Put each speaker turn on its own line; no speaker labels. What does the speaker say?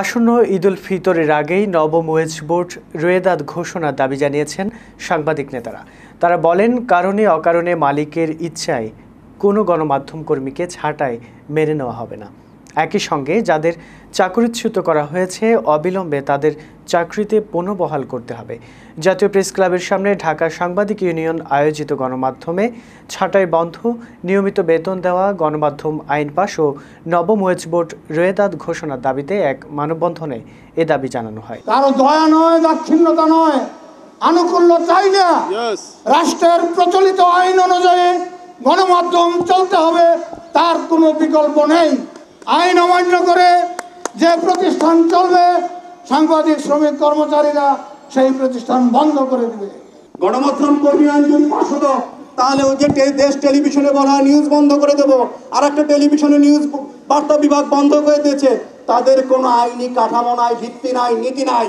আসন্ন ঈদ উল ফিতরের আগেই নবম ওয়েজ বোর্ড রোয়েদাদ ঘোষণার দাবি জানিয়েছেন সাংবাদিক নেতারা তারা বলেন কারণে অকারণে মালিকের ইচ্ছায় কোনো গণমাধ্যম কর্মীকে ছাঁটাই মেনে নেওয়া হবে না একই সঙ্গে যাদের চাকরিচ্যুত করা হয়েছে অবিলম্বে তাদের চাকরিতে পুনঃবহাল করতে হবে জাতীয় প্রেস ক্লাবের সামনে ঢাকা সাংবাদিক ইউনিয়ন আয়োজিত গণমাধ্যমে ছাঁটাই বন্ধ নিয়মিত বেতন দেওয়া গণমাধ্যম আইন পাশ ও নবম ওয়েজ বোর্ড রোয়েদাদ ঘোষণার দাবিতে এক মানববন্ধনে এ দাবি জানানো হয়
কারো দয়া নয় দাক্ষিণ্যতা নয়
আনুকূল্য চাই না রাষ্ট্রের প্রচলিত আইন অনুযায়ী গণমাধ্যম চলতে হবে তার কোনো বিকল্প নেই আইন অমান্য করে যে প্রতিষ্ঠান চলবে সাংবাদিক শ্রমিক কর্মচারীরা সেই প্রতিষ্ঠান
বন্ধ করে দেবে গণমাধ্যম কর্মী আইন যদি পাশ হতো তাহলে ওই যে দেশ টেলিভিশনে বলা নিউজ বন্ধ করে দেবো আর একটা টেলিভিশনে নিউজ বার্তা বিভাগ বন্ধ করে দিয়েছে তাদের কোনো আইনি কাঠামো নাই ভিত্তি নাই নীতি নাই